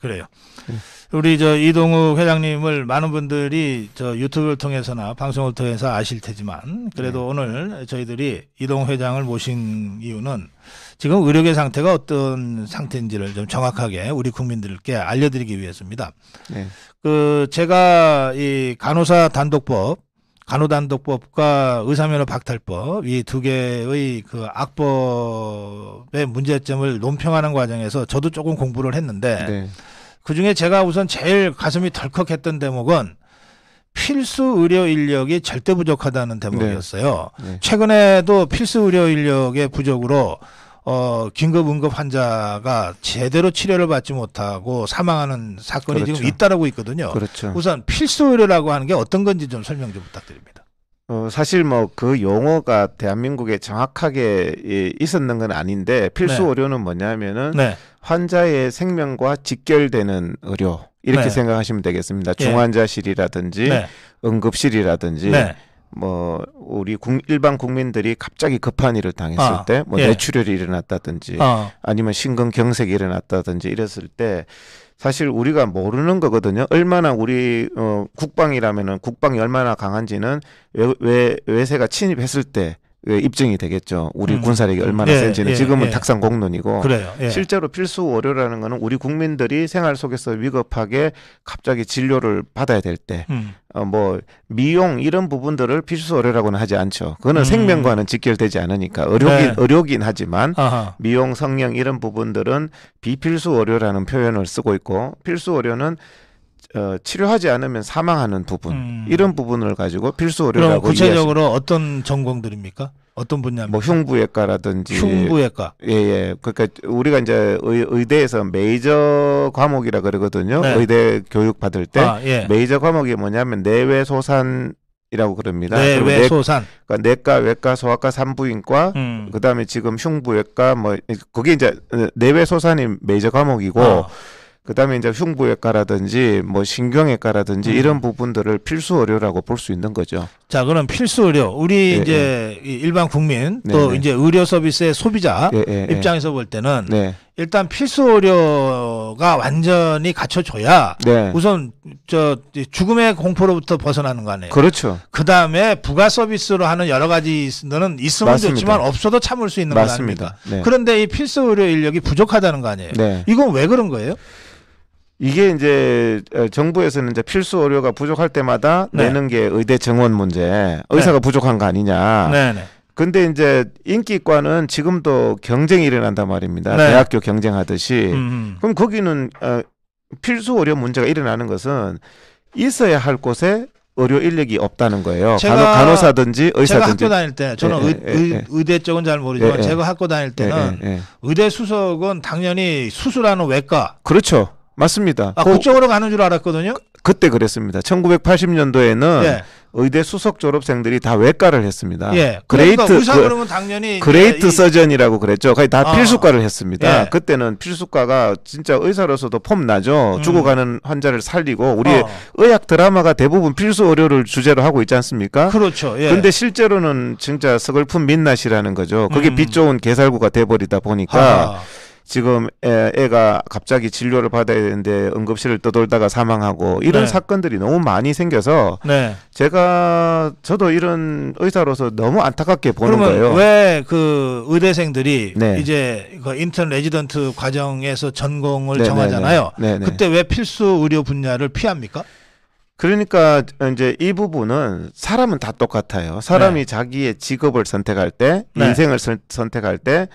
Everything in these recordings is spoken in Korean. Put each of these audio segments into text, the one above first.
그래요. 우리 저 이동욱 회장님을 많은 분들이 저 유튜브를 통해서나 방송을 통해서 아실 테지만 그래도 네. 오늘 저희들이 이동 회장을 모신 이유는 지금 의료계 상태가 어떤 상태인지를 좀 정확하게 우리 국민들께 알려드리기 위해서입니다. 네. 그 제가 이 간호사 단독법 간호단독법과 의사면허 박탈법 이 두 개의 그 악법의 문제점을 논평하는 과정에서 저도 조금 공부를 했는데 네. 그 중에 제가 우선 제일 가슴이 덜컥했던 대목은 필수 의료 인력이 절대 부족하다는 대목이었어요. 네. 네. 최근에도 필수 의료 인력의 부족으로 어, 긴급 응급 환자가 제대로 치료를 받지 못하고 사망하는 사건이 그렇죠. 지금 잇따르고 있거든요. 그렇죠. 우선 필수 의료라고 하는 게 어떤 건지 좀 설명 좀 부탁드립니다. 어, 사실 뭐 그 용어가 대한민국에 정확하게 예, 있었는 건 아닌데 필수 네. 의료는 뭐냐면은 네. 환자의 생명과 직결되는 의료 이렇게 네. 생각하시면 되겠습니다. 예. 중환자실이라든지 네. 응급실이라든지 네. 뭐 우리 국, 일반 국민들이 갑자기 급한 일을 당했을 아, 때뭐 예. 뇌출혈이 일어났다든지 아. 아니면 심근경색이 일어났다든지 이랬을 때 사실 우리가 모르는 거거든요. 얼마나 우리 어, 국방이라면은 국방이 얼마나 강한지는 외, 외, 외세가 침입했을 때 예, 입증이 되겠죠. 우리 음. 군사력이 얼마나 예, 센지는 예, 지금은 예. 탁상 공론이고 그래요, 예. 실제로 필수 의료라는 거는 우리 국민들이 생활 속에서 위급하게 갑자기 진료를 받아야 될때 음. 어, 뭐 미용 이런 부분들을 필수 의료라고는 하지 않죠. 그거는 음. 생명과는 직결되지 않으니까 의료긴 네. 의료긴 하지만 아하. 미용 성형 이런 부분들은 비필수 의료라는 표현을 쓰고 있고 필수 의료는 어, 치료하지 않으면 사망하는 부분 음. 이런 부분을 가지고 필수 의료라고 그럼 구체적으로 이해하십니다. 어떤 전공들입니까? 어떤 분야? 뭐 흉부외과라든지 흉부외과. 예, 예. 그러니까 우리가 이제 의, 대에서 메이저 과목이라 그러거든요. 네. 의대 교육 받을 때 아, 예. 메이저 과목이 뭐냐면 내외 소산 이라고 그럽니다. 네, 외소산. 그러니까 내과, 외과, 소아과, 산부인과, 음. 그다음에 지금 흉부외과 뭐 그게 이제 어, 내외 소산이 메이저 과목이고 어. 그다음에 이제 흉부외과라든지 뭐 신경외과라든지 음. 이런 부분들을 필수 의료라고 볼 수 있는 거죠. 자, 그럼 필수 의료 우리 예, 이제 예. 일반 국민 네, 또 네. 이제 의료 서비스의 소비자 예, 예, 예, 입장에서 볼 때는 네. 일단 필수 의료가 완전히 갖춰줘야 네. 우선 저 죽음의 공포로부터 벗어나는 거 아니에요. 그렇죠. 그 다음에 부가 서비스로 하는 여러 가지 너는 있으면 맞습니다. 좋지만 없어도 참을 수 있는 맞습니다. 거 아닙니까? 네. 그런데 이 필수 의료 인력이 부족하다는 거 아니에요. 네. 이건 왜 그런 거예요? 이게 이제 정부에서는 이제 필수 의료가 부족할 때마다 네. 내는 게 의대 정원 문제, 의사가 네. 부족한 거 아니냐. 네, 네. 근데 이제 인기과는 지금도 경쟁이 일어난단 말입니다. 네. 대학교 경쟁하듯이. 음음. 음. 그럼 거기는 어, 필수 의료 문제가 일어나는 것은 있어야 할 곳에 의료 인력이 없다는 거예요. 제가, 간호, 사든지 의사든지. 제가 학교 다닐 때 저는 예, 예, 의, 예, 예. 의대 쪽은 잘 모르지만 예, 예. 제가 학교 다닐 때는 의대 수석은 당연히 수술하는 외과. 그렇죠. 맞습니다. 아, 그쪽으로 가는 줄 알았거든요. 그, 때 그랬습니다. 1980년도에는 예. 의대 수석 졸업생들이 다 외과를 했습니다. 예. 그레이트 그러니까 그, 그 당연히 그레이트 이... 서전이라고 그랬죠. 거의 다 아. 필수과를 했습니다. 예. 그때는 필수과가 진짜 의사로서도 폼 나죠. 음. 죽어가는 환자를 살리고 우리 어. 의학 드라마가 대부분 필수 의료를 주제로 하고 있지 않습니까? 그렇죠. 예. 근데 실제로는 진짜 서글픈 민낯이라는 거죠. 그게 음. 빛 좋은 개살구가 돼 버리다 보니까 아. 지금 애, 가 갑자기 진료를 받아야 되는데 응급실을 떠돌다가 사망하고 이런 네. 사건들이 너무 많이 생겨서 네. 제가 저도 이런 의사로서 너무 안타깝게 보는 거예요. 왜 그 의대생들이 네. 이제 그 인턴 레지던트 과정에서 전공을 네, 네, 정하잖아요. 네. 그때 왜 필수 의료 분야를 피합니까? 그러니까 이제 이 부분은 사람은 다 똑같아요. 사람이 자기의 직업을 선택할 때, 인생을 선, 택할때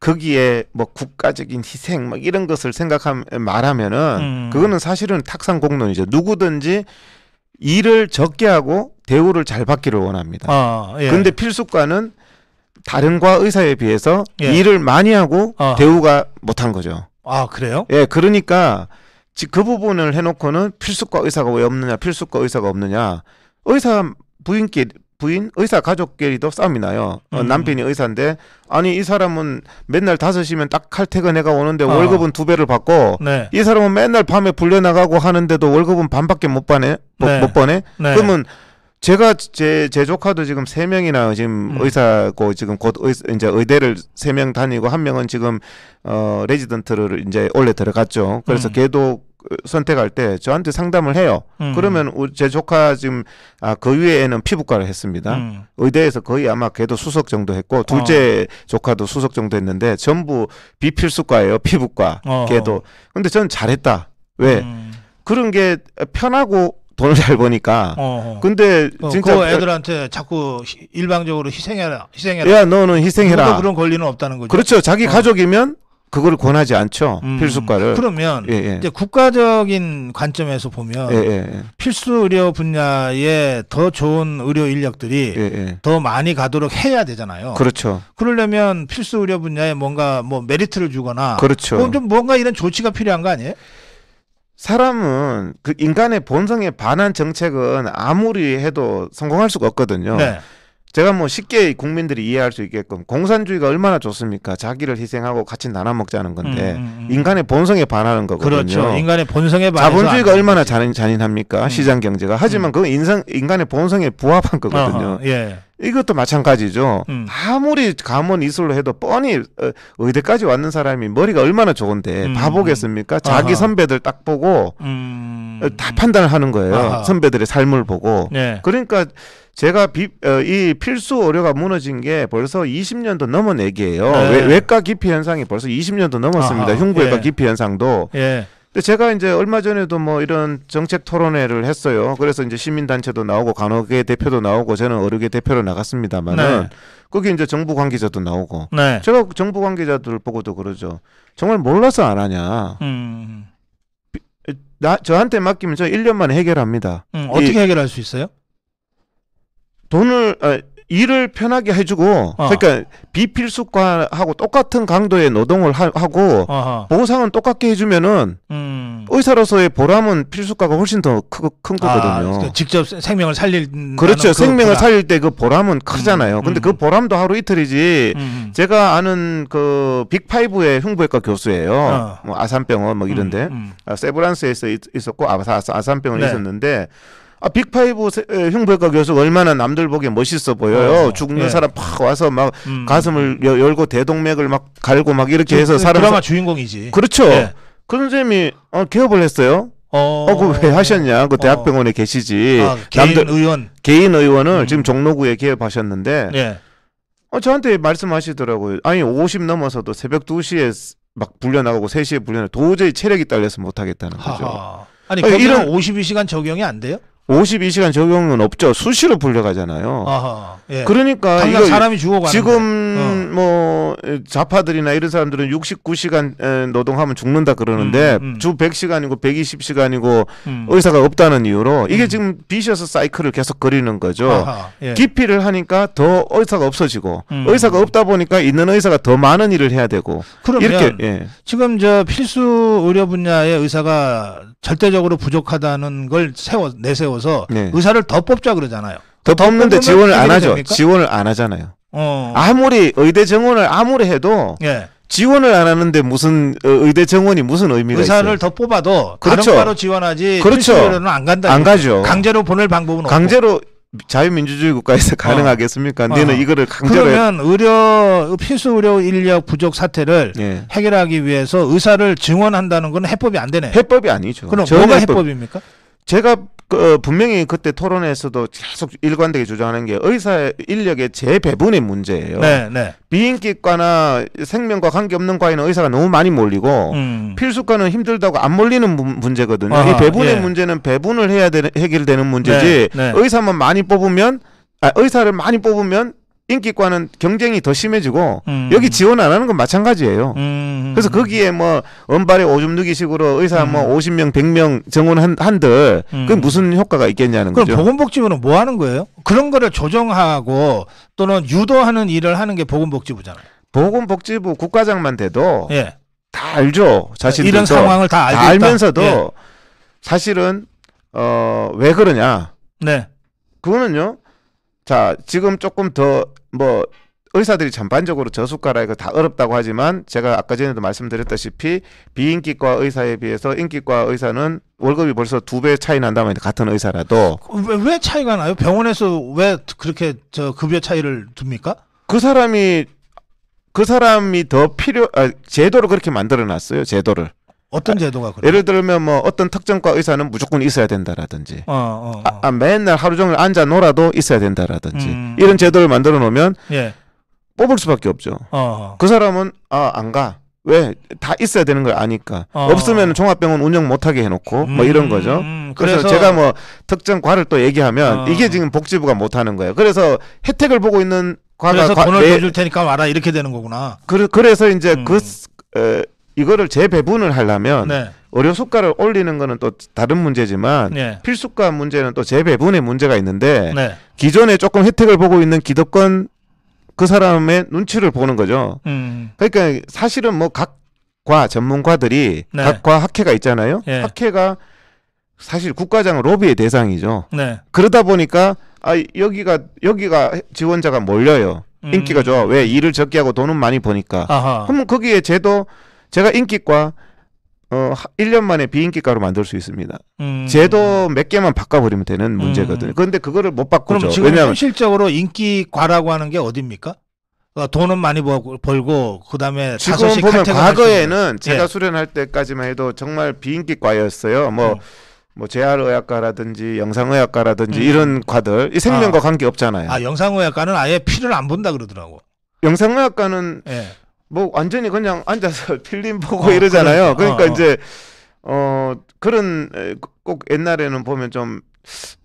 거기에 뭐 국가적인 희생 막 이런 것을 생각하면 말하면은 음. 그거는 사실은 탁상 공론이죠. 누구든지 일을 적게 하고 대우를 잘 받기를 원합니다. 아, 예. 근데 필수과는 다른 과 의사에 비해서 예. 일을 많이 하고 아. 대우가 못한 거죠. 아 그래요? 예, 그러니까 그 부분을 해놓고는 필수과 의사가 왜 없느냐, 필수과 의사가 없느냐, 의사 부인끼 부인 의사 가족끼리도 싸움이 나요. 어, 음. 남편이 의사인데 아니 이 사람은 맨날 다섯 시면 딱 칼퇴근해가 오는데 어. 월급은 두 배를 받고 네. 이 사람은 맨날 밤에 불려 나가고 하는데도 월급은 반밖에 못 받네 네. 못 버네. 네. 그러면 제가 제, 제 조카도 지금 세 명이나 지금 음. 의사고 지금 곧 의, 이제 의대를 세 명 다니고 한 명은 지금 어 레지던트를 이제 올해 들어갔죠. 그래서 음. 걔도 선택할 때 저한테 상담을 해요. 음. 그러면 제 조카 지금 아, 그 위에는 피부과를 했습니다. 음. 의대에서 거의 아마 걔도 수석 정도 했고 둘째 어. 조카도 수석 정도 했는데 전부 비필수과예요. 피부과 어. 걔도. 근데 저는 잘했다. 왜? 음. 그런 게 편하고 돈을 잘 버니까. 어. 어. 근데 어, 진짜 어, 애들한테 자꾸 일방적으로 희생해라, 희생해라. 야, 너는 희생해라. 그런 권리는 없다는 거죠. 그렇죠. 자기 어. 가족이면 그걸 권하지 않죠. 음, 필수과를. 그러면 예, 예. 이제 국가적인 관점에서 보면 예, 예, 예. 필수 의료 분야에 더 좋은 의료 인력들이 예, 더 많이 가도록 해야 되잖아요. 그렇죠. 그러려면 필수 의료 분야에 뭔가 뭐 메리트를 주거나 그렇죠. 뭐 좀 뭔가 이런 조치가 필요한 거 아니에요? 사람은 그 인간의 본성에 반한 정책은 아무리 해도 성공할 수가 없거든요. 네. 제가 뭐 쉽게 국민들이 이해할 수 있게끔 공산주의가 얼마나 좋습니까? 자기를 희생하고 같이 나눠 먹자는 건데 음, 음. 음. 인간의 본성에 반하는 거거든요. 그렇죠. 인간의 본성에 반해서 자본주의가 얼마나 잔인, 잔인합니까? 음. 시장 경제가. 하지만 음. 그건 인상, 인간의 본성에 부합한 거거든요. 어허, 예. 이것도 마찬가지죠. 음. 아무리 가문 이슬로 해도 뻔히 어, 의대까지 왔는 사람이 머리가 얼마나 좋은데 바보겠습니까? 자기 어허. 선배들 딱 보고 다 판단을 하는 거예요. 어허. 선배들의 삶을 보고. 예. 그러니까 제가 비, 어, 이 필수 오류가 무너진 게 벌써 20년도 넘은 얘기예요. 네. 외, 과 기피 현상이 벌써 20년도 넘었습니다. 아하, 흉부외과 예. 기피 현상도. 예. 근데 제가 이제 얼마 전에도 뭐 이런 정책 토론회를 했어요. 그래서 이제 시민단체도 나오고 간호계 대표도 나오고 저는 의료계 대표로 나갔습니다만은 네. 거기 이제 정부 관계자도 나오고 네. 제가 정부 관계자들 보고도 그러죠. 정말 몰라서 안 하냐. 음. 나 저한테 맡기면 저 1년 만에 해결합니다. 음, 어떻게 이, 해결할 수 있어요? 돈을 어, 일을 편하게 해주고 어. 그러니까 비필수과하고 똑같은 강도의 노동을 하, 고 보상은 똑같게 해주면은 음. 의사로서의 보람은 필수과가 훨씬 더큰 아, 거거든요. 아, 직접 생명을 살릴 그렇죠. 그 생명을 보람. 살릴 때 그 보람은 크잖아요. 음, 음. 근데 음. 그 보람도 하루 이틀이지 음, 음. 제가 아는 그 빅파이브의 흉부외과 교수예요. 어. 뭐 아산병원 뭐 이런데 음, 아, 세브란스에서 있, 었고 아산병원 네. 있었는데. 아 빅파이브 흉부외과 교수 얼마나 남들 보기에 멋있어 보여요. 어, 죽는 예. 사람 팍 와서 막 음. 가슴을 여, 열고 대동맥을 막 갈고 막 이렇게 그, 해서 예, 사람 드라마 주인공이지. 그렇죠. 예. 그 선생님이 어, 개업을 했어요. 어, 어그왜 하셨냐? 그 어. 대학병원에 어. 계시지. 아, 개인 남들, 의원. 개인 의원을 음. 지금 종로구에 개업하셨는데. 예. 어, 저한테 말씀하시더라고요. 아니 50 넘어서도 새벽 2시에 막 불려나가고 3시에 불려나 도저히 체력이 딸려서 못하겠다는 거죠. 하하. 아니, 아니 이런 52시간 적용이 안 돼요? 52시간 적용은 없죠. 수시로 불려가잖아요. 아하, 예. 그러니까 이거 사람이 죽어가는 지금 어. 뭐 좌파들이나 이런 사람들은 69시간 노동하면 죽는다 그러는데 음, 음. 주 100시간이고 120시간이고 음. 의사가 없다는 이유로 이게 음. 지금 비셔서 사이클을 계속 그리는 거죠. 아하, 예. 기피를 하니까 더 의사가 없어지고 음. 의사가 없다 보니까 있는 의사가 더 많은 일을 해야 되고 그러면 이렇게 예. 지금 저 필수 의료 분야의 의사가 절대적으로 부족하다는 걸 세워 내세워 어려서 네. 의사를 더 뽑자 그러잖아요. 더, 뽑는데 지원을 안 하죠. 됩니까? 지원을 안 하잖아요. 어. 아무리 의대 정원을 아무리 해도 예. 지원을 안 하는데 무슨 어, 의대 정원이 무슨 의미가 의사를 더 뽑아도 그렇죠. 바로 지원하지 그렇죠. 안 간다. 안 가죠. 강제로 보낼 방법은 강제로 없고. 자유민주주의 국가에서 어. 가능하겠습니까? 어. 너는 이거를 강제로 그러면 의료 필수 의료 인력 부족 사태를 예. 해결하기 위해서 의사를 증원한다는 건 해법이 안 되네. 해법이 아니죠. 그럼 뭐가 해법. 해법입니까? 제가 그 어, 분명히 그때 토론에서도 계속 일관되게 주장하는 게 의사 인력의 재배분의 문제예요. 네, 네. 비인기과나 생명과 관계없는 과에는 의사가 너무 많이 몰리고 음. 필수과는 힘들다고 안 몰리는 문제거든요. 아하, 이 배분의 예. 문제는 배분을 해야 되, 는 해결되는 문제지 네, 네. 의사만 많이 뽑으면 아, 의사를 많이 뽑으면 인기과는 경쟁이 더 심해지고 음. 여기 지원 안 하는 건 마찬가지예요. 음. 음 그래서 음. 거기에 뭐 은발에 오줌 누기식으로 의사 뭐 음. 뭐 50명 100명 정원한 한들 음. 그게 무슨 효과가 있겠냐는 그럼 거죠. 그럼 보건복지부는 뭐 하는 거예요? 그런 거를 조정하고 또는 유도하는 일을 하는 게 보건복지부잖아요. 보건복지부 국과장만 돼도 예. 다 알죠. 자신들 이런 상황을 다, 다 알면서도 예. 사실은 어 왜 그러냐? 네. 그거는요. 자, 지금 조금 더 뭐 의사들이 전반적으로 저수가라 이거 다 어렵다고 하지만 제가 아까 전에도 말씀드렸다시피 비인기과 의사에 비해서 인기과 의사는 월급이 벌써 두 배 차이 난다면 같은 의사라도 왜, 왜 차이가 나요? 병원에서 왜 그렇게 저 급여 그 차이를 둡니까? 그 사람이 그 사람이 더 필요 아, 제도를 그렇게 만들어 놨어요 제도를 어떤 제도가 그래요? 예를 들면 뭐 어떤 특정과 의사는 무조건 있어야 된다라든지 어, 어, 어. 아, 아, 맨날 하루 종일 앉아 놀아도 있어야 된다라든지 음. 이런 제도를 만들어 놓으면 예. 뽑을 수밖에 없죠. 어, 어. 그 사람은 아 안 가. 왜 다 있어야 되는 걸 아니까 어. 없으면 종합병원 운영 못하게 해놓고 음. 뭐 이런 음, 거죠. 음. 그래서, 그래서, 제가 뭐 특정 과를 또 얘기하면 이게 지금 복지부가 못하는 거예요. 그래서 혜택을 보고 있는 과가 그래서 과, 돈을 내... 줄 테니까 와라 이렇게 되는 거구나. 그, 래서 이제 음. 그 에, 이거를 재배분을 하려면 네. 어료 수가를 올리는 거는 또 다른 문제지만 네. 필수가 문제는 또 재배분의 문제가 있는데 네. 기존에 조금 혜택을 보고 있는 기득권 그 사람의 눈치를 보는 거죠. 음. 그러니까 사실은 뭐 각과 전문가들이 네. 각과 학회가 있잖아요. 예. 학회가 사실 국가장 로비의 대상이죠. 네. 그러다 보니까 아 여기가 여기가 지원자가 몰려요. 음. 인기가 좋아. 왜 일을 적게 하고 돈은 많이 버니까. 아하. 그러면 거기에 제도 제가 인기과 어, 1년 만에 비인기과로 만들 수 있습니다. 음. 제도 몇 개만 바꿔버리면 되는 음. 문제거든요. 음. 그런데 그거를 못 바꾸죠. 그럼 왜냐하면 실적으로 인기과라고 하는 게 어딥니까? 어, 돈은 많이 벌고 그다음에 지금 보면 과거에는 제가 예. 수련할 때까지만 해도 정말 비인기과였어요. 뭐뭐 음. 뭐 재활의학과라든지 영상의학과라든지 음. 이런 과들 이 생명과 아. 관계 없잖아요. 아 영상의학과는 아예 피를 안 본다 그러더라고. 영상의학과는 예. 뭐 완전히 그냥 앉아서 필름 보고 어, 이러잖아요. 그러니까, 그러니까 어, 어, 이제 어 그런 꼭 옛날에는 보면 좀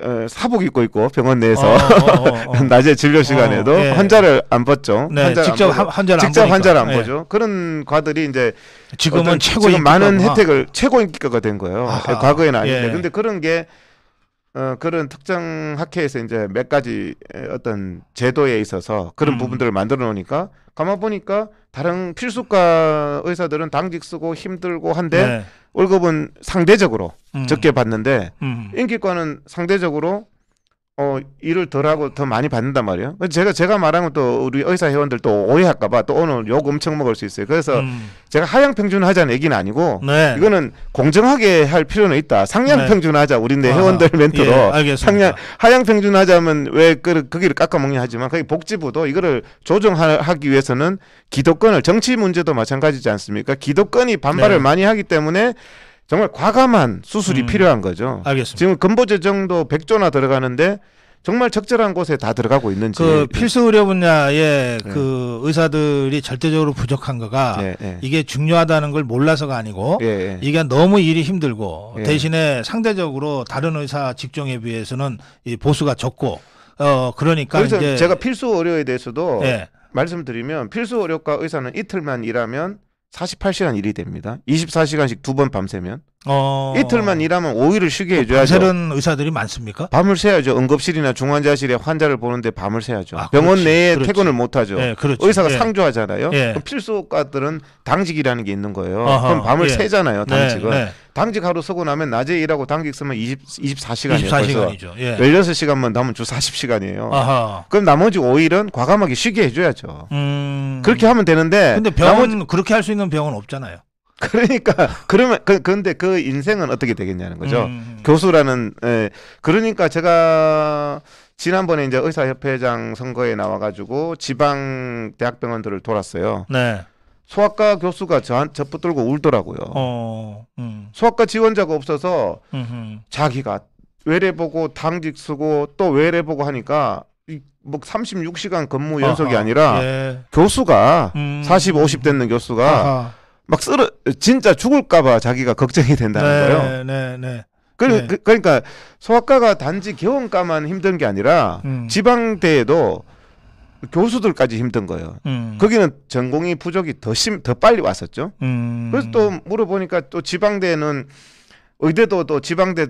에, 사복 입고 있고 병원 내에서 어, 어, 어 낮에 진료 시간에도 예. 환자를 안 봤죠. 네, 환자를 직접 안 환자를 직접 안 환자를 안 예. 보죠. 예. 그런 과들이 이제 지금은 최고 지금 많은 혜택을 최고 인기가가 된 거예요. 아하. 과거에는 아닌데 예. 근데 그런 게 어, 그런 특정 학회에서 이제 몇 가지 어떤 제도에 있어서 그런 음. 부분들을 만들어 놓으니까 가만 보니까 다른 필수과 의사들은 당직 쓰고 힘들고 한데 네. 월급은 상대적으로 음. 적게 받는데 음. 인기과는 상대적으로 어, 일을 덜하고 더 많이 받는단 말이에요. 제가 제가 말하면 또 우리 의사 회원들 또 오해할까봐 또 오늘 욕 엄청 먹을 수 있어요. 그래서 음. 제가 하향 평준화 하자는 얘기는 아니고 네. 이거는 공정하게 할 필요는 있다. 상향 네. 평준하자. 우리 내 회원들 예, 멘트로 예, 상향 하향 평준하자면 왜 그, 거기를 깎아먹냐 하지만 거기 복지부도 이거를 조정하기 위해서는 기득권을 정치 문제도 마찬가지지 않습니까? 기득권이 반발을 네. 많이 하기 때문에 정말 과감한 수술이 음. 필요한 거죠. 알겠습니다. 지금 근보 재정도 100조나 들어가는데 정말 적절한 곳에 다 들어가고 있는지. 그 예. 필수 의료 분야에 네. 예. 그 의사들이 절대적으로 부족한 거가 네, 네. 이게 중요하다는 걸 몰라서가 아니고 이게 너무 일이 힘들고 대신에 상대적으로 다른 의사 직종에 비해서는 이 보수가 적고 어 그러니까 그래서 이제 제가 필수 의료에 대해서도 말씀드리면 필수 의료과 의사는 이틀만 일하면 48시간 일이 됩니다. 24시간씩 두 번 밤새면. 어... 이틀만 일하면 5일을 쉬게 해줘야죠. 밤새는 의사들이 많습니까? 밤을 새야죠. 응급실이나 중환자실에 환자를 보는데 밤을 새야죠. 아, 병원 그렇지, 내에 그렇지. 퇴근을 못하죠. 네, 의사가 예. 상주하잖아요. 예. 필수과들은 당직이라는 게 있는 거예요. 어허, 그럼 밤을 예. 새잖아요. 네, 당직은. 네, 네. 당직 하루 쓰고 나면 낮에 일하고 당직 쓰면 20, 24시간이에요. 24시간이죠. 예. 16시간만 하면 주 40시간이에요. 아하. 그럼 나머지 5일은 과감하게 쉬게 해줘야죠. 음... 그렇게 하면 되는데. 근데 병은 나머지... 그렇게 할 수 있는 병은 없잖아요. 그러니까 그러면 그, 근데 그 인생은 어떻게 되겠냐는 거죠. 음. 음, 음. 교수라는 에, 예, 그러니까 제가 지난번에 이제 의사협회장 선거에 나와가지고 지방 대학병원들을 돌았어요. 네. 소아과 교수가 저한 저 붙들고 울더라고요. 어, 음. 소아과 지원자가 없어서 음흠. 자기가 외래 보고 당직 쓰고 또 외래 보고 하니까 뭐 36시간 근무 연속이 아하, 아니라 예. 교수가 음, 40, 50 됐는 교수가 아하. 막 쓰러 진짜 죽을까봐 자기가 걱정이 된다는 네, 거예요. 네, 네. 그, 네. 그, 러니까 소아과가 단지 개원과만 힘든 게 아니라 음. 지방대에도 교수들까지 힘든 거예요. 음. 거기는 전공이 부족이 더 심, 더 빨리 왔었죠. 음. 그래서 또 물어보니까 또 지방대는 의대도 또 지방대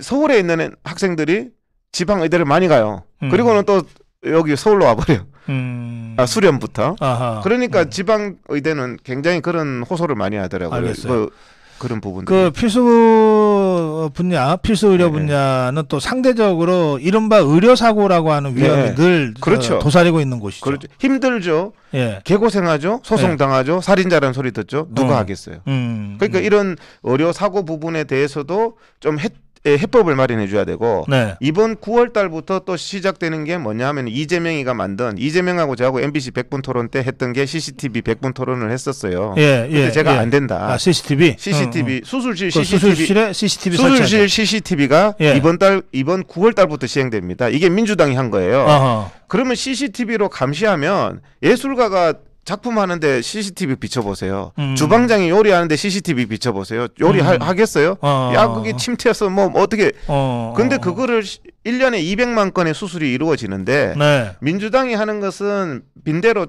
서울에 있는 학생들이 지방 의대를 많이 가요. 음. 그리고는 또 여기 서울로 와버려. 음... 아, 수련부터. 아하. 그러니까 음. 네. 지방 의대는 굉장히 그런 호소를 많이 하더라고요. 알겠어요. 뭐, 그런 부분. 그 필수 분야, 필수 의료 네, 네. 분야는 또 상대적으로 이른바 의료 사고라고 하는 네. 위험이 네. 늘 어, 그렇죠. 도사리고 있는 곳이죠. 그렇죠. 힘들죠. 예. 개고생하죠. 소송 당하죠. 예. 살인자라는 소리 듣죠. 누가 음. 하겠어요. 음. 그러니까 음. 이런 의료 사고 부분에 대해서도 좀 했. 예, 해법을 마련해 줘야 되고 네. 이번 9월 달부터 또 시작되는 게 뭐냐 하면 이재명이가 만든 이재명하고 저하고 MBC 100분 토론 때 했던 게 CCTV 100분 토론을 했었어요. 예, 예, 근데 제가 예. 안 된다. 아, CCTV. CCTV 어, 어. 수술실 CCTV 그 수술실에 CCTV 수술실 CCTV가 예. 이번 달 이번 9월 달부터 시행됩니다. 이게 민주당이 한 거예요. 어허. 그러면 CCTV로 감시하면 예술가가 작품 하는데 CCTV 비춰보세요. 음. 주방장이 요리하는데 CCTV 비춰보세요. 요리 음. 하, 겠어요 어. 야, 그게 침투해서 뭐, 뭐 어떻게. 어. 근데 그거를 1년에 200만 건의 수술이 이루어지는데 네. 민주당이 하는 것은 빈대로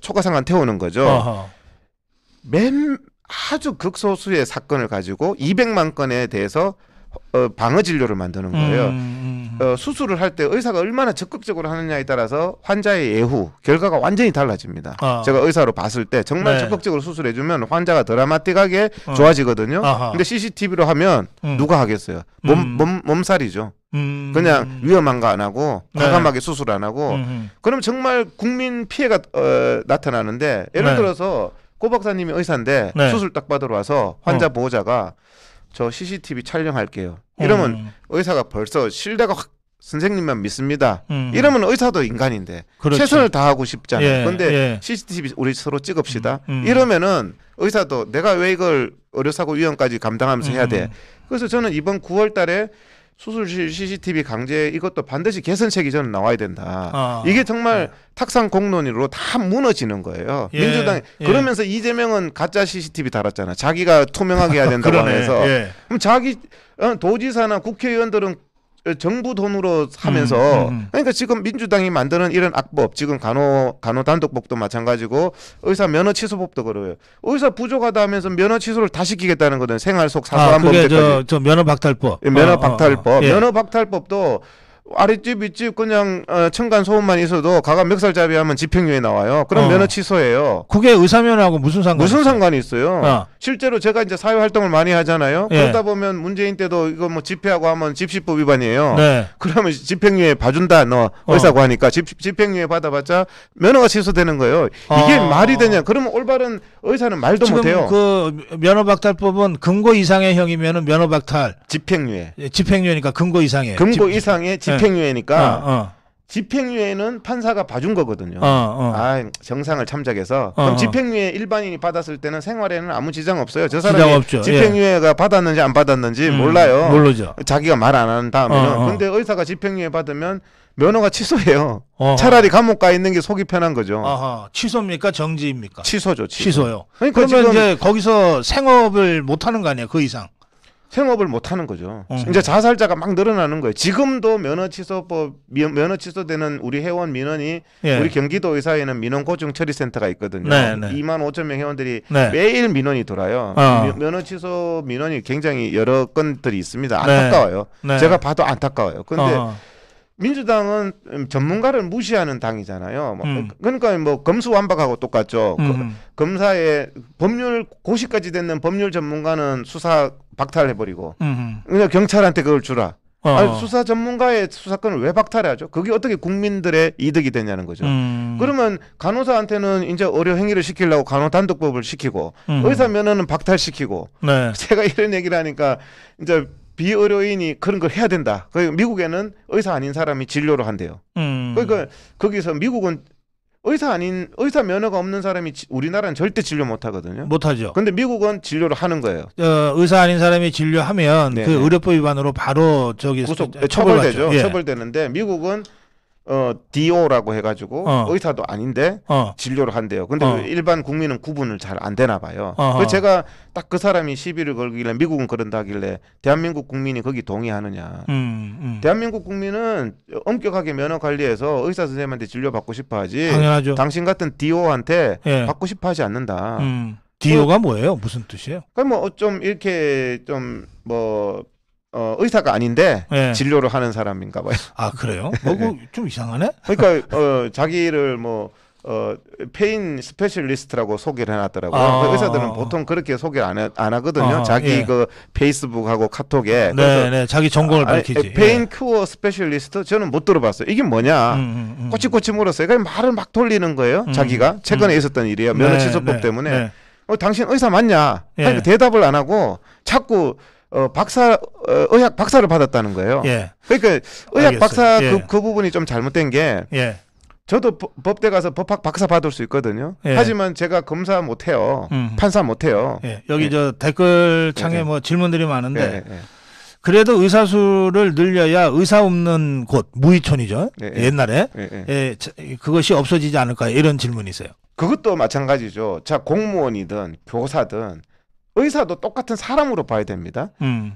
초과상관 태우는 거죠. 어허. 맨 아주 극소수의 사건을 가지고 200만 건에 대해서 어, 방어 진료를 만드는 거예요. 음, 음, 음. 어, 수술을 할 때 의사가 얼마나 적극적으로 하느냐에 따라서 환자의 예후 결과가 완전히 달라집니다. 아. 제가 의사로 봤을 때 정말 네. 적극적으로 수술해주면 환자가 드라마틱하게 어. 좋아지거든요. 아하. 근데 CCTV로 하면 음. 누가 하겠어요? 몸, 음. 몸 몸살이죠. 그냥 위험한 거 안 하고 네. 과감하게 네. 수술 안 하고 그럼 정말 국민 피해가 어, 나타나는데 예를 네. 들어서 고 박사님이 의사인데 네. 수술 딱 받으러 와서 환자 어. 보호자가 저 CCTV 촬영할게요. 예. 이러면 음. 의사가 벌써 실뢰가확 선생님만 믿습니다. 음. 이러면 의사도 인간인데 그렇죠. 최선을 다하고 싶잖아요. 그런데 예. 예. CCTV 우리 서로 찍읍시다. 음, 음. 이러면은 의사도 내가 왜 이걸 의료사고 위원까지 감당하면서 해야 돼. 음, 음. 그래서 저는 이번 9월 달에 수술실 CCTV 강제 이것도 반드시 개선책이 저는 나와야 된다. 아, 이게 정말 네. 탁상 공론으로 다 무너지는 거예요. 예, 민주당 예. 그러면서 이재명은 가짜 CCTV 달았잖아. 자기가 투명하게 해야 된다고 해서 예. 그럼 자기 어, 도지사나 국회의원들은 정부 돈으로 하면서 음, 음, 음. 그러니까 지금 민주당이 만드는 이런 악법 지금 간호 간호 단독법도 마찬가지고 의사 면허 취소법도 그래요 의사 부족하다 하면서 면허 취소를 다 시키겠다는 거든 생활 속 사소한 아, 그게 범죄까지 저, 저 면허 박탈법 예, 면허 박탈법 어, 어. 어. 예. 면허 박탈법도 예. 아랫집 윗집 그냥 어, 층간 소음만 있어도 가가 멱살잡이 하면 집행유예 나와요. 그럼 어. 면허 취소해요. 그게 의사면허하고 무슨 상관? 무슨 상관이 있어요? 어. 실제로 제가 이제 사회 활동을 많이 하잖아요. 예. 그러다 보면 문재인 때도 이거 뭐 집회하고 하면 집시법 위반이에요. 네. 그러면 집행유예 봐준다 너 어. 의사고 하니까 집, 집행유예 받아봤자 면허가 취소되는 거예요. 아. 이게 아. 말이 되냐? 그러면 올바른 의사는 말도 지금 못해요. 그 면허박탈법은 금고 이상의 형이면 면허박탈. 집행유예. 예, 집행유예니까 금고 이상의. 금고 집... 이상의 예. 집행유예니까. 어, 어. 집행유예는 판사가 봐준 거거든요. 어, 어. 아, 정상을 참작해서. 어, 그럼 어. 집행유예 일반인이 받았을 때는 생활에는 아무 지장 없어요. 저 사람이 예. 집행유예가 예. 받았는지 안 받았는지 음, 몰라요. 모르죠. 자기가 말 안 한 다음에는. 어, 근데 의사가 집행유예 받으면 면허가 취소예요. 어 차라리 감옥 가 있는 게 속이 편한 거죠. 아하, 취소입니까? 정지입니까? 취소죠. 취소. 요그러니 그러면 이제 거기서 생업을 못 하는 거 아니에요? 그 이상. 생업을 못 하는 거죠. 음. 이제 자살자가 막 늘어나는 거예요. 지금도 면허 취소법 면허 취소되는 우리 회원 민원이 예. 우리 경기도 의사에는 민원 고증 처리 센터가 있거든요. 네, 네. 2만 5천 명 회원들이 네. 매일 민원이 돌아요. 어. 면허 취소 민원이 굉장히 여러 건들이 있습니다. 네. 안타까워요. 네. 제가 봐도 안타까워요. 근데 어. 민주당은 전문가를 무시하는 당이잖아요. 뭐 음. 그러니까 뭐 검수완박하고 똑같죠. 음. 그 검사의 법률 고시까지 됐는 법률 전문가는 수사 박탈해버리고 음. 그냥 경찰한테 그걸 주라. 어. 아니, 수사 전문가의 수사권을 왜 박탈하죠? 그게 어떻게 국민들의 이득이 되냐는 거죠. 음. 그러면 간호사한테는 이제 의료 행위를 시키려고 간호 단독법을 시키고 음. 의사 면허는 박탈시키고 네. 제가 이런 얘기를 하니까 이제 비의료인이 그런 걸 해야 된다. 그러니까 미국에는 의사 아닌 사람이 진료를 한대요. 음. 그러니까 거기서 미국은 의사 아닌 의사 면허가 없는 사람이 우리나라는 절대 진료 못 하거든요. 못 하죠. 근데 미국은 진료를 하는 거예요. 어, 의사 아닌 사람이 진료하면 네네. 그 네. 의료법 위반으로 바로 저기 구속 처벌 처벌되죠. 예. 처벌되는데 미국은 어 디오라고 해가지고 어. 의사도 아닌데 어. 진료를 한대요. 근데 어. 일반 국민은 구분을 잘 안 되나 봐요. 그 제가 딱 그 사람이 시비를 걸기래 미국은 그런다길래 대한민국 국민이 거기 동의하느냐. 음, 음. 대한민국 국민은 엄격하게 면허 관리해서 의사 선생님한테 진료 받고 싶어하지. 당연하죠. 당신 같은 디오한테 예. 받고 싶어하지 않는다. 음. 디오가 뭐예요? 무슨 뜻이에요? 그럼 그러니까 뭐 좀 이렇게 좀뭐 어, 의사가 아닌데 네. 진료를 하는 사람인가 봐요. 아 그래요? 뭐좀 뭐 예. 이상하네. 그러니까 어, 자기를 뭐 어, 페인 스페셜리스트라고 소개를 해놨더라고요. 아~ 그 의사들은 보통 그렇게 소개 안, 안 하거든요. 아, 자기 예. 그 페이스북하고 카톡에. 네, 네, 자기 전공을 아, 밝히지. 예. 페인 큐어 스페셜리스트? 저는 못 들어봤어요. 이게 뭐냐. 음, 음, 음. 음. 꼬치꼬치 물었어요. 그러니까 말을 막 돌리는 거예요. 음, 자기가. 음. 최근에 있었던 일이에요. 면허 네, 취소법 네, 때문에. 네. 어, 당신 의사 맞냐? 그러니까 예. 하니까 대답을 안 하고 자꾸 어, 박사 어, 의학 박사를 받았다는 거예요. 예. 그러니까 의학 알겠어요. 박사 예. 그, 그 부분이 좀 잘못된 게 예. 저도 법대 가서 법학 박사 받을 수 있거든요. 예. 하지만 제가 검사 못 해요. 음. 판사 못 해요. 예. 여기 예. 저 댓글 창에 예, 예. 뭐 질문들이 많은데 예, 예, 그래도 의사 수를 늘려야 의사 없는 곳 무의촌이죠. 옛날에 예. 그것이 없어지지 않을까 이런 질문이 세요 그것도 마찬가지죠. 자 공무원이든 교사든 의사도 똑같은 사람으로 봐야 됩니다. 음.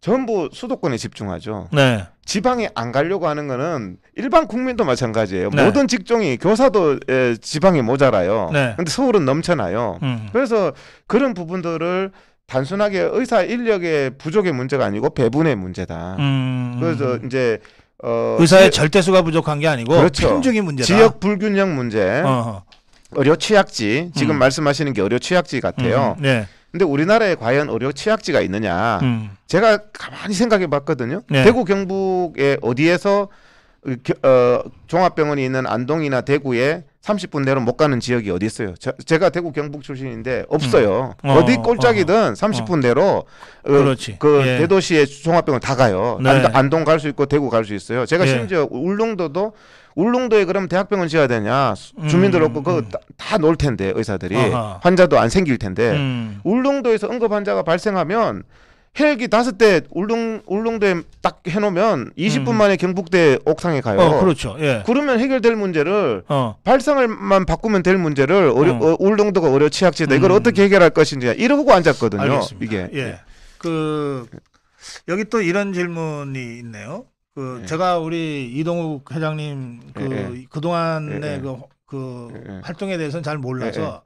전부 수도권에 집중하죠. 네. 지방에 안 가려고 하는 거는 일반 국민도 마찬가지예요. 네. 모든 직종이 교사도 에, 지방에 모자라요. 네. 근데 서울은 넘쳐나요. 음. 그래서 그런 부분들을 단순하게 의사 인력의 부족의 문제가 아니고 배분의 문제다. 음. 그래서 이제 어 의사의 지, 절대수가 부족한 게 아니고 그렇죠. 평균적 문제다. 지역 불균형 문제. 어허. 의료 취약지 지금 음. 말씀하시는 게 의료 취약지 같아요. 음. 네. 근데 우리나라에 과연 의료 취약지가 있느냐? 음. 제가 가만히 생각해 봤거든요. 네. 대구 경북에 어디에서 어, 종합병원이 있는 안동이나 대구에 30분 내로 못 가는 지역이 어디 있어요? 저, 제가 대구 경북 출신인데 없어요. 음. 어, 디 꼴짝이든 어, 30분 어. 내로 어. 어, 그 예. 대도시의 종합병원 다 가요. 네. 안동 갈 수 있고 대구 갈 수 있어요. 제가 예. 심지어 울릉도도 울릉도에 그럼 대학병원 지어야 되냐 음, 주민들 음, 없고 음. 그다 놓을 텐데 의사들이 아하. 환자도 안 생길 텐데 음. 울릉도에서 응급 환자가 발생하면 헬기 다섯 대 울릉 울릉도에 딱 해놓으면 20분 음. 만에 경북대 옥상에 가요. 어, 그렇죠. 예. 그러면 해결될 문제를 어. 발상을만 바꾸면 될 문제를 어려, 어. 어, 울릉도가 어려 취약지다 이걸 음. 어떻게 해결할 것인지 이러고 앉았거든요. 알겠습니다. 이게 예. 예. 그 여기 또 이런 질문이 있네요. 그 예. 제가 우리 이동욱 회장님 그 예, 예. 그동안의 예, 예. 그, 그 예, 활동에 대해서는 잘 몰라서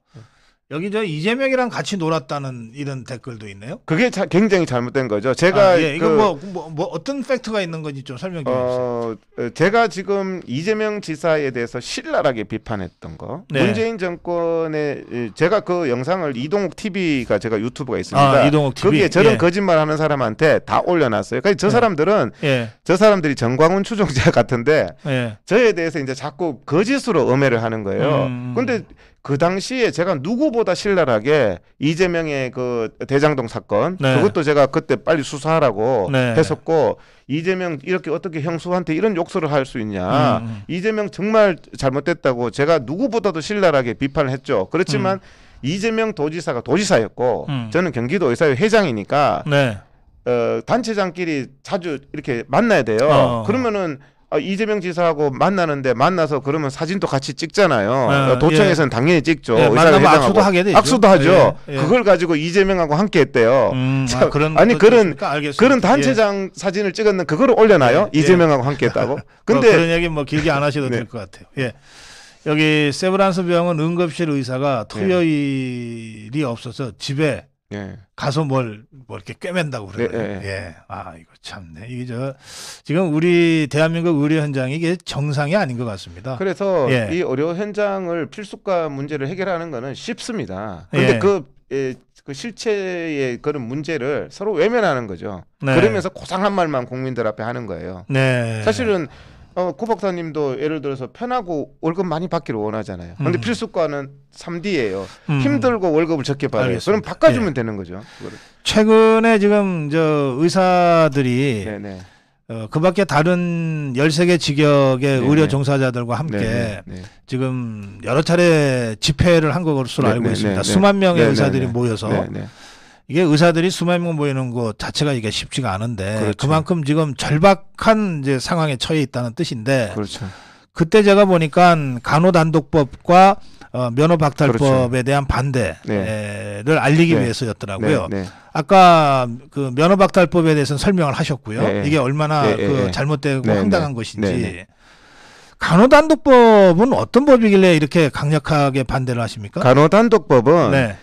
여기저 이재명이랑 같이 놀았다는 이런 댓글도 있네요. 그게 자, 굉장히 잘못된 거죠. 제가 아, 예. 이거 그 뭐, 뭐, 뭐, 어떤 팩트가 있는 건지 좀 설명 좀 어, 해주세요. 제가 지금 이재명 지사에 대해서 신랄하게 비판했던 거. 네. 문재인 정권의 제가 그 영상을 이동욱 TV가 제가 유튜브가 있습니다. 아, 이동욱 TV. 거기에 저런 예. 거짓말하는 사람한테 다 올려놨어요. 그러니까 저 예. 사람들은 예. 저 사람들이 정광훈 추종자 같은데 예. 저에 대해서 이제 자꾸 거짓으로 음해를 하는 거예요. 음. 음. 근데 그 당시에 제가 누구보다 신랄하게 이재명의 그 대장동 사건 네. 그것도 제가 그때 빨리 수사하라고 네. 했었고 이재명 이렇게 어떻게 형수한테 이런 욕설을 할 수 있냐 음, 음. 이재명 정말 잘못됐다고 제가 누구보다도 신랄하게 비판을 했죠 그렇지만 음. 이재명 도지사가 도지사였고 음. 저는 경기도 의사회 회장이니까 네. 어, 단체장끼리 자주 이렇게 만나야 돼요 어. 그러면은 아, 이재명 지사하고 만나는데 만나서 그러면 사진도 같이 찍잖아요. 예, 도청에서는 예. 당연히 찍죠. 예, 만나고 악수도 하게 되죠. 악수도 하죠. 예, 예. 그걸 가지고 이재명하고 함께 했대요. 음, 아, 그런 아니 그런 그런 예. 단체장 사진을 찍었는 그걸 올려놔요. 이재명하고 함께 했다고. 뭐 근데 그런 얘기 뭐 길게 안 하셔도 네. 될것 같아요. 예. 여기 세브란스 병원 응급실 의사가 토요일이 없어서 집에 예. 가서 뭘, 뭘 뭐 이렇게 꿰맨다고 네, 그래요. 예, 예. 예. 아, 이거 참네. 이게 저, 지금 우리 대한민국 의료 현장이 게 정상이 아닌 것 같습니다. 그래서 예. 이 의료 현장을 필수과 문제를 해결하는 거는 쉽습니다. 근데 예. 그, 예, 그 실체의 그런 문제를 서로 외면하는 거죠. 네. 그러면서 고상한 말만 국민들 앞에 하는 거예요. 네. 사실은 어, 고 박사님도 예를 들어서 편하고 월급 많이 받기를 원하잖아요. 근데 음. 필수과는 3D예요. 음. 힘들고 월급을 적게 받아요. 그럼 바꿔주면 예. 되는 거죠. 그거를. 최근에 지금 저 의사들이 네네. 어, 그 밖에 다른 13개 직역의 네네. 의료 종사자들과 함께 네네. 네. 지금 여러 차례 집회를 한 것으로 네, 알고 네, 있습니다. 수만 명의 의사들이 모여서 이게 의사들이 수만 명 모이는 것 자체가 이게 쉽지가 않은데 그렇죠. 그만큼 지금 절박한 이제 상황에 처해 있다는 뜻인데 그렇죠. 그때 제가 보니까 간호단독법과 어, 면허박탈법에 그렇죠. 대한 반대를 네. 알리기 네. 위해서였더라고요. 네, 네. 아까 그 면허박탈법에 대해서는 설명을 하셨고요. 네, 네. 이게 얼마나 그 잘못되고 황당한 것인지. 간호단독법은 어떤 법이길래 이렇게 강력하게 반대를 하십니까? 간호단독법은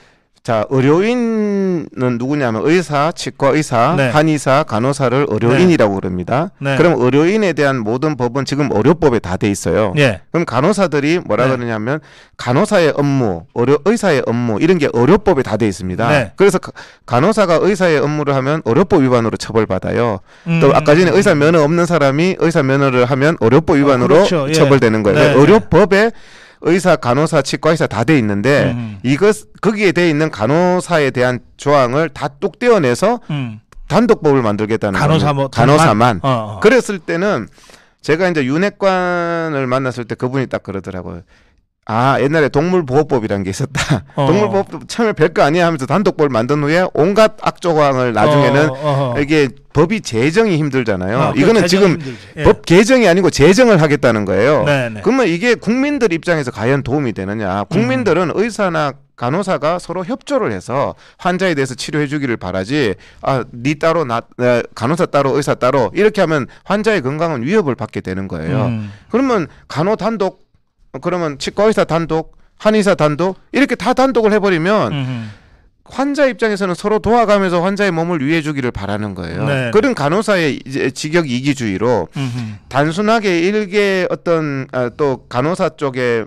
자 의료인 의료인은 누구냐면 의사, 치과 의사, 네. 한의사, 간호사를 네. 의료인이라고 네. 그럽니다. 네. 그럼 의료인에 대한 모든 법은 지금 의료법에 다 돼 있어요. 예. 그럼 간호사들이 뭐라 네. 그러냐면 간호사의 업무, 의료 의사의 업무 이런 게 의료법에 다 돼 있습니다. 네. 그래서 간호사가 의사의 업무를 하면 의료법 위반으로 처벌받아요. 음, 또 아까 전에 음. 의사 면허 없는 사람이 의사 면허를 하면 의료법 어, 위반으로 어, 그렇죠. 예. 처벌되는 거예요. 의료법에 의사, 간호사, 치과의사 다 돼 있는데 음. 이것 거기에 돼 있는 간호사에 대한 조항을 다 뚝 떼어내서 음. 단독법을 만들겠다는 간호사 뭐, 간호사만 어, 어. 그랬을 때는 제가 이제 윤핵관을 만났을 때 그분이 딱 그러더라고요. 아 옛날에 동물보호법이란게 있었다. 어. 동물보호법 처음에 별 거 아니야 하면서 단독법을 만든 후에 온갖 악조항을 나중에는 어, 어, 어. 이게 법이 제정이 힘들잖아요. 아, 그러니까 이거는 지금 예. 법 개정이 아니고 제정을 하겠다는 거예요. 네네. 네. 그러면 이게 국민들 입장에서 과연 도움이 되느냐? 음. 국민들은 음. 의사나 간호사가 서로 협조를 해서 환자에 대해서 치료해 주기를 바라지 아니 따로 나 간호사 따로 의사 따로 이렇게 하면 환자의 건강은 위협을 받게 되는 거예요 음. 그러면 간호 단독 그러면 치과 의사 단독 한의사 단독 이렇게 다 단독을 해버리면 음흠. 환자 입장에서는 서로 도와가면서 환자의 몸을 위해 주기를 바라는 거예요. 네, 네. 그런 간호사의 직역 이기주의로 음흠. 단순하게 일개 어떤 아, 또 간호사 쪽의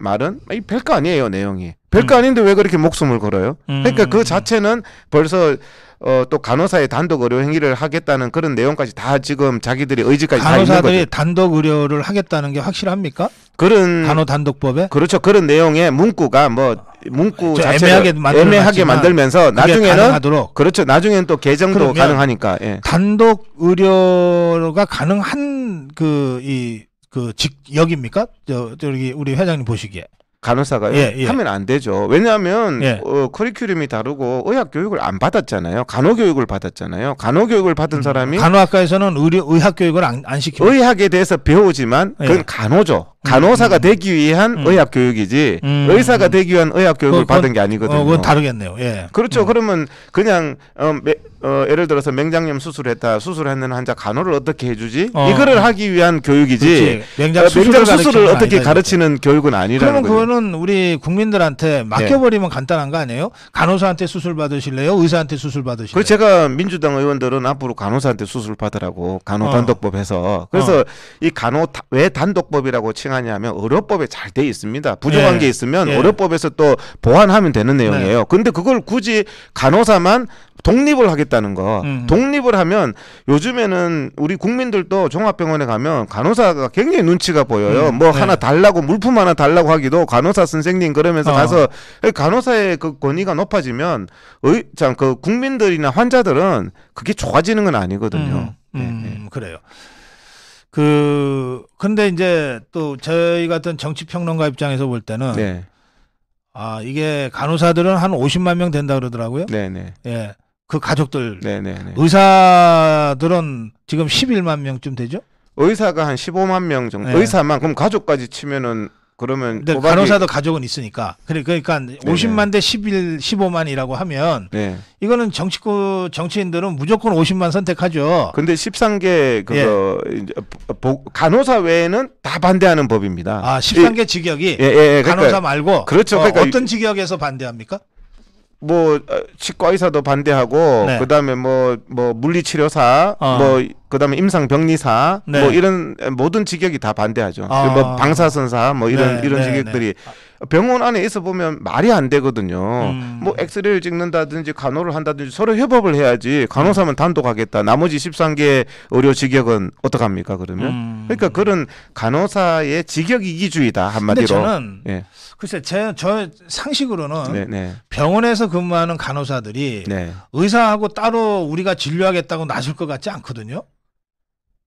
말은 별 거 아니에요 내용이 별거 음. 아닌데 왜 그렇게 목숨을 걸어요? 음. 그러니까 그 음. 자체는 벌써 어, 또 간호사의 단독 의료 행위를 하겠다는 그런 내용까지 다 지금 자기들이 의지까지 다 있는 거죠. 간호사들이 단독 의료를 하겠다는 게 확실합니까? 그런 간호 단독법에 그렇죠 그런 내용의 문구가 뭐 문구 자체를 애매하게, 애매하게 만들면서 나중에는 가능하도록. 그렇죠 나중에는 또 개정도 가능하니까 예. 단독 의료가 가능한 그이그 직역입니까? 저 저기 우리 회장님 보시기에 간호사가요. 예, 예. 하면 안 되죠. 왜냐하면 예. 어, 커리큘럼이 다르고 의학 교육을 안 받았잖아요. 간호 교육을 받았잖아요. 간호 교육을 받은 음, 사람이 간호학과에서는 의료 의학 교육을 안, 안 시키고 의학에 대해서 배우지만 그건 예. 간호죠. 간호사가 음, 음. 되기 위한 음. 의학 교육이지 음. 의사가 음. 되기 위한 의학 교육을 그건, 받은 게 아니거든요. 어, 그건 다르겠네요. 예. 그렇죠. 음. 그러면 그냥 어, 매, 어, 예를 들어서 맹장염 수술했다 수술했는 환자 간호를 어떻게 해주지 어. 이거를 하기 위한 교육이지 그렇지. 맹장, 어, 수술을, 수술을 어떻게 아니다, 가르치는 이거. 교육은 아니라는 그러면 거죠. 그거는 우리 국민들한테 맡겨버리면 네. 간단한 거 아니에요? 간호사한테 수술 받으실래요? 의사한테 수술 받으실래요? 그 제가 민주당 의원들은 앞으로 간호사한테 수술 받으라고 간호 어. 단독법 해서 그래서 어. 이 간호 다, 왜 단독법이라고 치 발생하냐면 의료법에 잘 돼 있습니다. 부족한 예. 게 있으면 예. 의료법에서 또 보완하면 되는 네. 내용이에요. 네. 근데 그걸 굳이 간호사만 독립을 하겠다는 거. 음 독립을 하면 요즘에는 우리 국민들도 종합병원에 가면 간호사가 굉장히 눈치가 보여요. 음, 뭐 네. 하나 달라고 물품 하나 달라고 하기도 간호사 선생님 그러면서 어. 가서 그 간호사의 그 권위가 높아지면 의, 참그 국민들이나 환자들은 그게 좋아지는 건 아니거든요. 음, 네, 음, 네, 네. 그래요. 그 근데 이제 또 저희 같은 정치 평론가 입장에서 볼 때는 네. 아 이게 간호사들은 한 50만 명 된다 그러더라고요. 네네. 네. 예. 그 가족들 네네네. 네, 네. 의사들은 지금 11만 명쯤 되죠? 의사가 한 15만 명 정도. 네. 의사만 그럼 가족까지 치면은 그러면 네, 데박이 간호사도 가족은 있으니까. 그래 그러니까 50만 대 11, 15만이라고 하면 네. 이거는 정치구 정치인들은 무조건 50만 선택하죠. 근데 13개 그거 예. 이제 보- 간호사 외에는 다 반대하는 법입니다. 아, 13개 직역이 예, 예, 예, 그러니까 간호사 말고 그렇죠. 어, 그러니까 떤 직역에서 반대합니까? 뭐 어, 치과 의사도 반대하고 네. 그다음에 뭐뭐 뭐 물리치료사 어. 뭐 그다음에 임상병리사 뭐 네. 뭐 이런 모든 직역이 다 반대하죠. 아. 뭐 방사선사 뭐 이런 네, 이런 네, 직역들이 네. 병원 안에 있어 보면 말이 안 되거든요. 음. 뭐 엑스레이를 찍는다든지 간호를 한다든지 서로 협업을 해야지 간호사만 단독하겠다. 나머지 13개 의료 직역은 어떡합니까 그러면? 음. 그러니까 그런 간호사의 직역 이기주의다 한마디로. 근데 저는 예. 글쎄 제저 상식으로는 네네. 네. 병원에서 근무하는 간호사들이 네. 의사하고 따로 우리가 진료하겠다고 나설 것 같지 않거든요.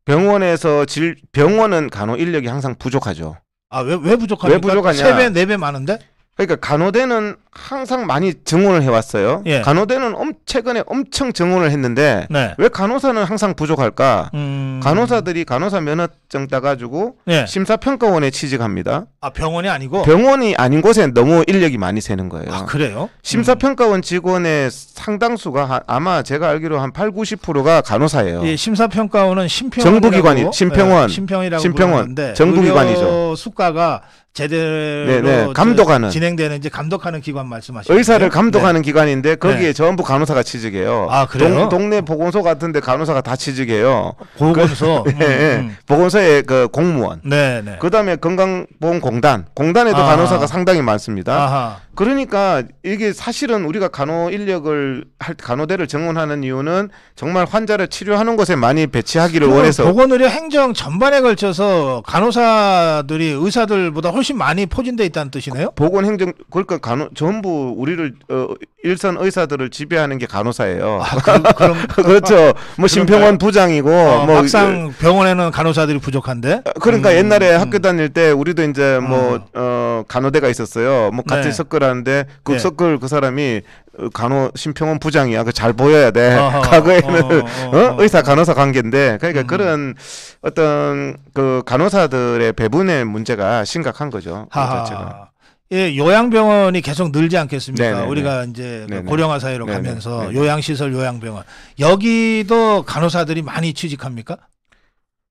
병원에서 질 병원은 간호 인력이 항상 부족하죠. 아왜 왜 부족합니까? 왜 부족하냐? 세배 네 배 많은데? 그러니까 간호대는 항상 많이 증원을 해왔어요. 예. 간호대는 엄, 최근에 엄청 증원을 했는데 네. 왜 간호사는 항상 부족할까? 음... 간호사들이 간호사 면허증 따가지고 예. 심사평가원에 취직합니다. 아 병원이 아니고 병원이 아닌 곳에 너무 인력이 많이 새는 거예요. 아 그래요? 심사평가원 음. 직원의 상당수가 아마 제가 알기로 한 8, 90%가 간호사예요. 예, 심사평가원은 심평 원 정부기관이 예, 심평원, 예, 심평이라고 심평원 정부기관이죠. 수가가 제대로 네네. 네. 감독하는 진행되는지 감독하는 기관 말씀하시죠. 의사를 감독하는 네. 기관인데 거기에 네. 전부 간호사가 취직해요. 아 그래요? 동, 네 보건소 같은데 간호사가 다 취직해요. 보건소. 그, 네, 음. 보건소의 그 공무원. 네네. 네. 그다음에 건강보험공단. 공단에도 아. 간호사가 상당히 많습니다. 아하. 그러니까 이게 사실은 우리가 간호 인력을 할 간호대를 정원하는 이유는 정말 환자를 치료하는 곳에 많이 배치하기를 원해서 보건의료 행정 전반에 걸쳐서 간호사들이 의사들보다 훨씬 많이 포진돼 있다는 뜻이네요. 보건 행정 그러니까 간호 전부 우리를 어, 일선 의사들을 지배하는 게 간호사예요. 아, 그럼, 그렇죠. 뭐 심평원 부장이고 어, 뭐 막상 병원에는 간호사들이 부족한데. 어, 그러니까 음, 옛날에 음. 학교 다닐 때 우리도 이제 뭐 음. 어, 간호대가 있었어요. 뭐 같이 네. 섞어 하는데 그 네. 예. 서클 그 사람이 어, 간호 심평원 부장이야. 그 잘 보여야 돼. 아하, 과거에는 어, 어, 의사 간호사 관계인데 그러니까 음. 그런 어떤 그 간호사들의 배분의 문제가 심각한 거죠. 그 자체가. 예, 요양병원이 계속 늘지 않겠습니까? 네네네. 네, 네. 우리가 이제 네네. 그 네. 고령화 사회로 네네. 가면서 네네. 요양시설, 요양병원 여기도 간호사들이 많이 취직합니까?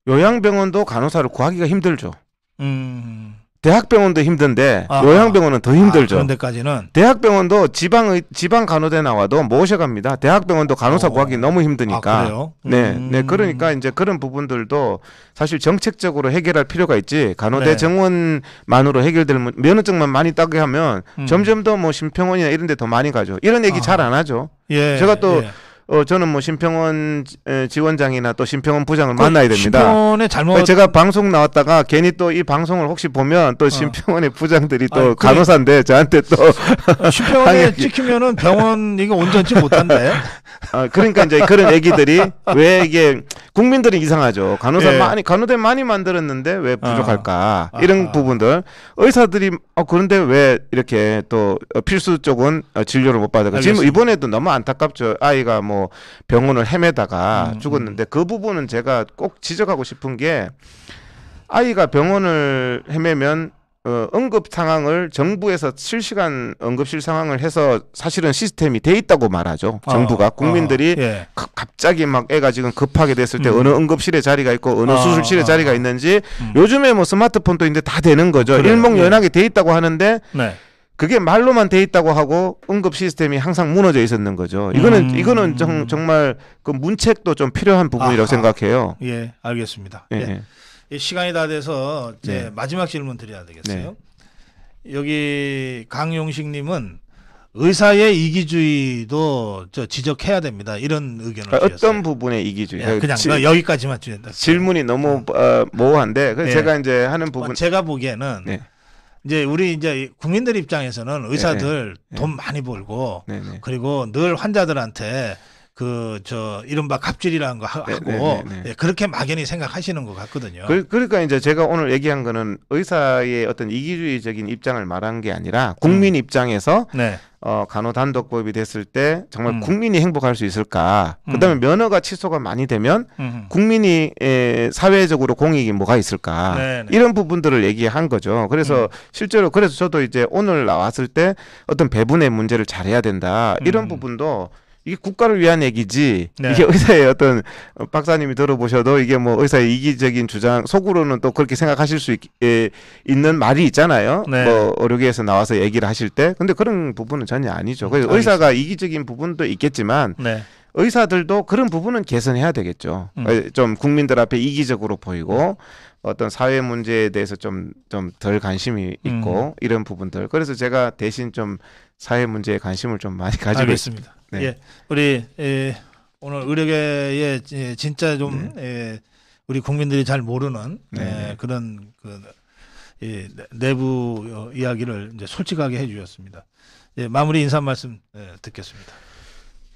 요양병원도 간호사를 구하기가 힘들죠. 음. 대학병원도 힘든데 아, 요양병원은 더 힘들죠. 아, 그런 데까지는 대학병원도 지방 지방 간호대 나와도 모셔갑니다. 대학병원도 간호사 어. 구하기 너무 힘드니까. 아, 네. 음. 네, 네 그러니까 이제 그런 부분들도 사실 정책적으로 해결할 필요가 있지 간호대 네. 정원만으로 해결될 면허증만 많이 따게 하면 음. 점점 더 뭐 심평원이나 이런 데 더 많이 가죠. 이런 얘기 아. 잘안 하죠. 예, 제가 또 예. 어, 저는 뭐 심평원 지원장이나 또 심평원 부장을 그 만나야 됩니다. 심평원의 잘못 어, 제가 방송 나왔다가 괜히 또 이 방송을 혹시 보면 또 어. 심평원의 어. 부장들이 또 아니, 간호사인데 저한테 또 심평원에 찍히면은 병원 이거 온전치 못한다 아, 그러니까 이제 그런 얘기들이 왜 이게 국민들이 이상하죠. 간호사 예. 많이 간호대 많이 만들었는데 왜 부족할까 아. 이런 아. 부분들 의사들이 어 그런데 왜 이렇게 또 어, 필수 쪽은 어, 진료를 못 받아가 지금 이번에도 너무 안타깝죠 아이가 뭐 병원을 헤매다가 음, 음. 죽었는데 음. 그 부분은 제가 꼭 지적하고 싶은 게 아이가 병원을 헤매면 어, 응급 상황을 정부에서 실시간 응급실 상황을 해서 사실은 시스템이 돼 있다고 말하죠. 아, 정부가 어, 국민들이 어, 예. 갑자기 막 애가 지금 급하게 됐을 때 음. 어느 응급실에 자리가 있고 어느 어, 수술실에 어. 자리가 있는지 음. 요즘에 뭐 스마트폰도 있는데 다 되는 거죠. 그래요. 일목연하게 예. 돼 있다고 하는데 네. 그게 말로만 돼 있다고 하고 응급 시스템이 항상 무너져 있었는 거죠. 이거는 음. 이거는 정, 정말 그 문책도 좀 필요한 부분이라고 아, 생각해요. 아, 예, 알겠습니다. 예. 예. 예. 시간이 다 돼서 이제 네. 마지막 질문 드려야 되겠어요. 네. 여기 강용식님은 의사의 이기주의도 저 지적해야 됩니다. 이런 의견을 그러니까 어떤 부분의 이기주의? 예, 그냥 지, 여기까지만 주셨다. 질문이 너무 어. 어, 모호한데 네. 제가 이제 하는 부분 어, 제가 보기에는 네. 이제 우리 이제 국민들 입장에서는 의사들 네. 네. 돈 네. 많이 벌고 네, 그리고 늘 환자들한테 그저 이른바 갑질이라는 거 하, 네, 고 네, 네, 예, 그렇게 막연히 생각하시는 것 같거든요. 그, 러니까 이제 제가 오늘 얘기한 거는 의사의 어떤 이기주의적인 입장을 말한 게 아니라 국민 음. 입장에서 네. 어, 간호단독법이 됐을 때 정말 음. 국민이 행복할 수 있을까? 그다음에 음. 면허가 취소가 많이 되면 음. 국민이 에, 사회적으로 공익이 뭐가 있을까? 네네. 이런 부분들을 얘기한 거죠. 그래서 음. 실제로 그래서 저도 이제 오늘 나왔을 때 어떤 배분의 문제를 잘해야 된다 이런 음. 부분도 이게 국가를 위한 얘기지 네. 이게 의사의 어떤 박사님이 들어보셔도 이게 뭐 의사의 이기적인 주장 속으로는 또 그렇게 생각하실 수 있, 에, 예, 있는 말이 있잖아요 네. 뭐 의료계에서 나와서 얘기를 하실 때 근데 그런 부분은 전혀 아니죠 그래서 알 의사가 이기적인 부분도 있겠지만 네. 의사들도 그런 부분은 개선해야 되겠죠 음. 예, 좀 국민들 앞에 이기적으로 보이고 네. 어떤 사회 문제에 대해서 좀 좀 덜 관심이 있고 음. 이런 부분들 그래서 제가 대신 좀 사회 문제에 관심을 좀 많이 가지고 있습니다 네. 예, 우리 에, 예, 오늘 의료계에 진짜 좀 에, 음. 예, 우리 국민들이 잘 모르는 네, 예, 네. 그런 그 예, 내부 어, 이야기를 이제 솔직하게 해주셨습니다. 예, 마무리 인사 말씀 예, 듣겠습니다.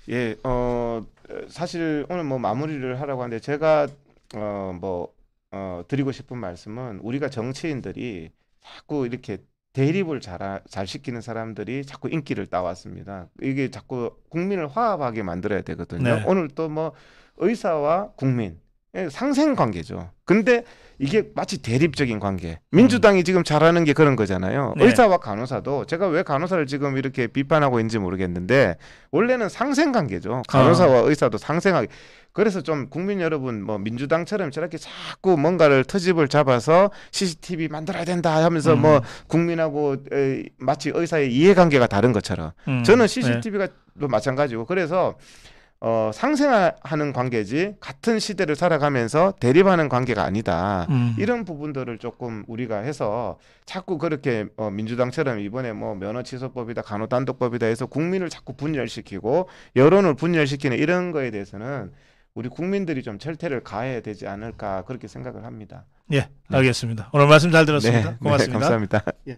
예, 어 사실 오늘 뭐 마무리를 하라고 하는데 제가 어뭐 어, 드리고 싶은 말씀은 우리가 정치인들이 자꾸 이렇게 대립을 잘, 잘 시키는 사람들이 자꾸 인기를 따왔습니다. 이게 자꾸 국민을 화합하게 만들어야 되거든요. 네. 오늘 또 뭐 의사와 국민 예, 상생 관계죠. 근데 이게 마치 대립적인 관계. 민주당이 음. 지금 잘하는 게 그런 거잖아요. 네. 의사와 간호사도 제가 왜 간호사를 지금 이렇게 비판하고 있는지 모르겠는데 원래는 상생 관계죠. 간호사와 아. 의사도 상생하게. 그래서 좀 국민 여러분 뭐 민주당처럼 저렇게 자꾸 뭔가를 터집을 잡아서 CCTV 만들어야 된다 하면서 뭐 음. 뭐 국민하고 에, 마치 의사의 이해관계가 다른 것처럼 음. 저는 CCTV가 네. 마찬가지고 그래서 어, 상생하는 관계지 같은 시대를 살아가면서 대립하는 관계가 아니다. 음. 이런 부분들을 조금 우리가 해서 자꾸 그렇게 어, 민주당처럼 이번에 뭐 면허 취소법이다, 간호 단독법이다 해서 국민을 자꾸 분열시키고 여론을 분열시키는 이런 거에 대해서는 우리 국민들이 좀 철퇴를 가해야 되지 않을까 그렇게 생각을 합니다. 예, 알겠습니다. 네. 오늘 말씀 잘 들었습니다. 네, 네 고맙습니다. 네, 감사합니다. 예.